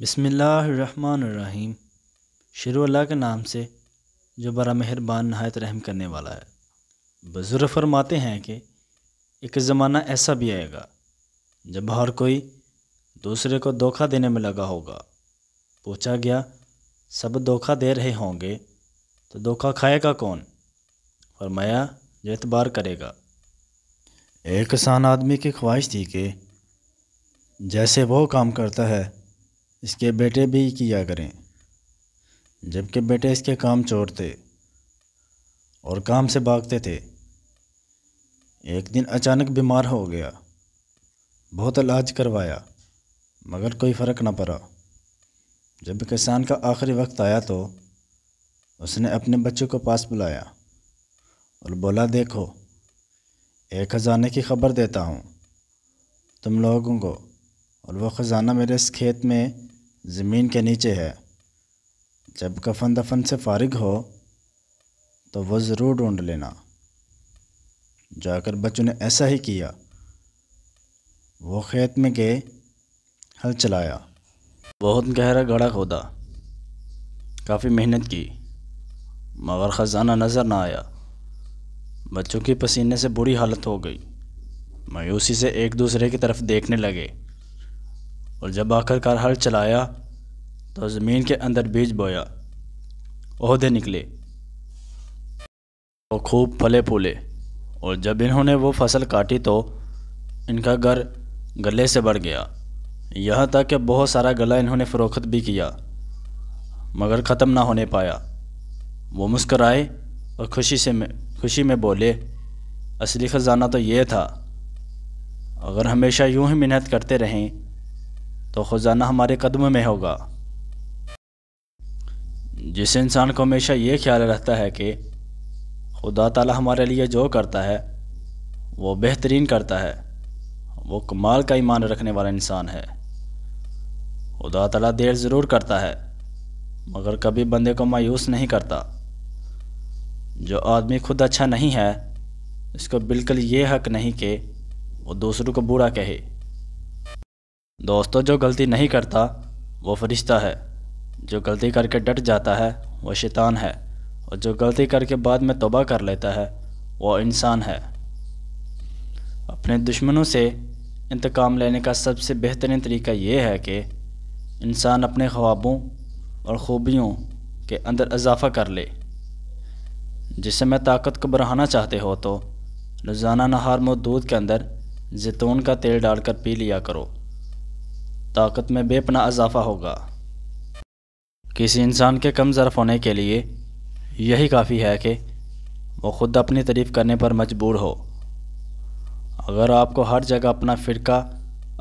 बसमीम शुरू के नाम से जो बड़ा मेहरबान नहायत रहम करने वाला है बज़ुर्ग फरमाते हैं कि एक ज़माना ऐसा भी आएगा जब हर कोई दूसरे को धोखा देने में लगा होगा पूछा गया सब धोखा दे रहे होंगे तो धोखा खाएगा कौन फरमाया जो एतबार करेगा एक किसान आदमी की ख्वाहिश थी कि जैसे वो काम करता है इसके बेटे भी किया करें जबकि बेटे इसके काम चोर थे और काम से भागते थे एक दिन अचानक बीमार हो गया बहुत इलाज करवाया मगर कोई फ़र्क न पड़ा जब किसान का आखिरी वक्त आया तो उसने अपने बच्चों को पास बुलाया और बोला देखो एक ख़ज़ाने की ख़बर देता हूँ तुम लोगों को और वह ख़ज़ाना मेरे इस खेत में ज़मीन के नीचे है जब कफन दफन से फारिग हो तो वह ज़रूर ढूंढ लेना जाकर बच्चों ने ऐसा ही किया वो खेत में गए हल चलाया बहुत गहरा गड़ा खोदा काफ़ी मेहनत की मगर ख़जाना नज़र ना आया बच्चों की पसीने से बुरी हालत हो गई मायूसी से एक दूसरे की तरफ देखने लगे और जब आखिरकार हल चलाया तो ज़मीन के अंदर बीज बोया ओहदे निकले और खूब फले फूले और जब इन्होंने वो फसल काटी तो इनका घर गले से बढ़ गया यहाँ तक कि बहुत सारा गला इन्होंने फ़रोख्त भी किया मगर ख़त्म ना होने पाया वो मुस्कराए और खुशी से में खुशी में बोले असली ख़जाना तो ये था अगर हमेशा यूं ही मेहनत करते रहें तो ख़जाना हमारे कदम में होगा जिस इंसान को हमेशा ये ख्याल रहता है कि खुदा ताला हमारे लिए जो करता है वो बेहतरीन करता है वो कमाल का ईमान रखने वाला इंसान है खुदा ताला देर ज़रूर करता है मगर कभी बंदे को मायूस नहीं करता जो आदमी खुद अच्छा नहीं है इसको बिल्कुल ये हक नहीं कि वो दूसरों को बुरा कहे दोस्तों जो गलती नहीं करता वो फरिश्ता है जो गलती करके डट जाता है वो शैतान है और जो गलती करके बाद में तोबा कर लेता है वो इंसान है अपने दुश्मनों से इंतकाम लेने का सबसे बेहतरीन तरीका ये है कि इंसान अपने ख्वाबों और ख़ूबियों के अंदर इजाफ़ा कर ले जिससे मैं ताकत को बढ़ाना चाहते हो तो रोज़ाना नहार मो दूध के अंदर जैतून का तेल डालकर पी लिया करो ताकत में बेपना इजाफा होगा किसी इंसान के कम ज़रफ़ होने के लिए यही काफ़ी है कि वो ख़ुद अपनी तारीफ़ करने पर मजबूर हो अगर आपको हर जगह अपना फ़िरका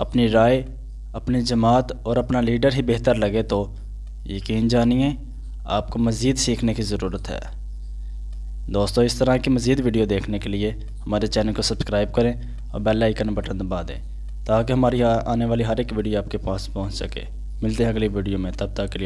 अपनी राय अपनी जमात और अपना लीडर ही बेहतर लगे तो यकीन जानिए आपको मज़ीद सीखने की ज़रूरत है दोस्तों इस तरह की मज़ीद वीडियो देखने के लिए हमारे चैनल को सब्सक्राइब करें और बेल आइकन बटन दबा दें ताकि हमारी आने वाली हर एक वीडियो आपके पास पहुँच सके मिलते हैं अगली वीडियो में तब तक के लिए